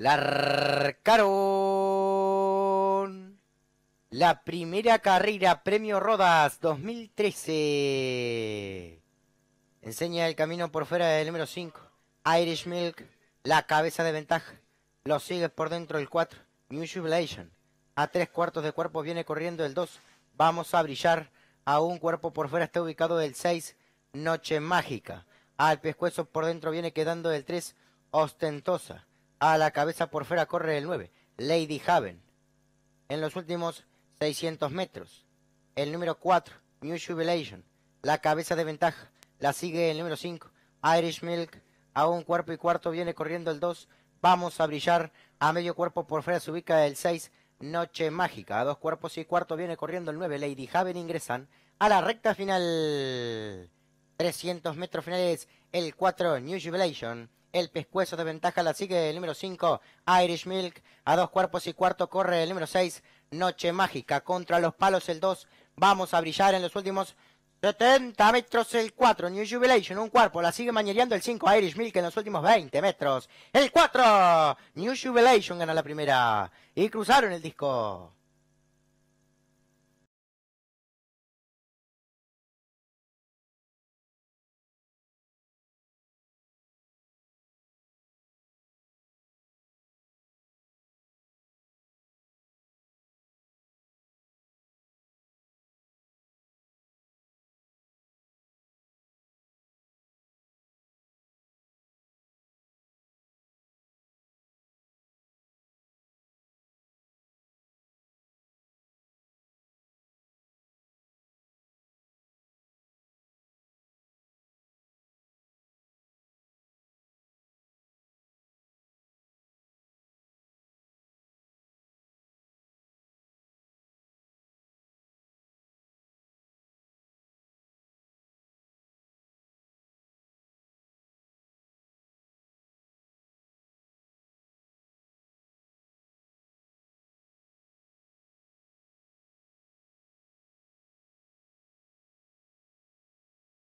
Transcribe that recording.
La La primera carrera Premio Rodas 2013. Enseña el camino por fuera del número 5. Irish Milk, la cabeza de ventaja. Lo sigue por dentro el 4. New Jubilation. A tres cuartos de cuerpo viene corriendo el 2. Vamos a brillar. A un cuerpo por fuera está ubicado el 6. Noche mágica. Al pescuezo por dentro viene quedando el 3. Ostentosa. A la cabeza por fuera corre el 9, Lady Haven. En los últimos 600 metros, el número 4, New Jubilation. La cabeza de ventaja la sigue el número 5, Irish Milk. A un cuerpo y cuarto viene corriendo el 2. Vamos a brillar. A medio cuerpo por fuera se ubica el 6, Noche Mágica. A dos cuerpos y cuarto viene corriendo el 9, Lady Haven. Ingresan a la recta final. 300 metros finales, el 4 New Jubilation. El pescuezo de ventaja la sigue el número 5, Irish Milk. A dos cuerpos y cuarto corre el número 6, Noche Mágica. Contra los palos el 2. Vamos a brillar en los últimos 70 metros el 4, New Jubilation, un cuerpo, la sigue mañereando el 5, Irish Milk en los últimos 20 metros. El 4, New Jubilation gana la primera. Y cruzaron el disco.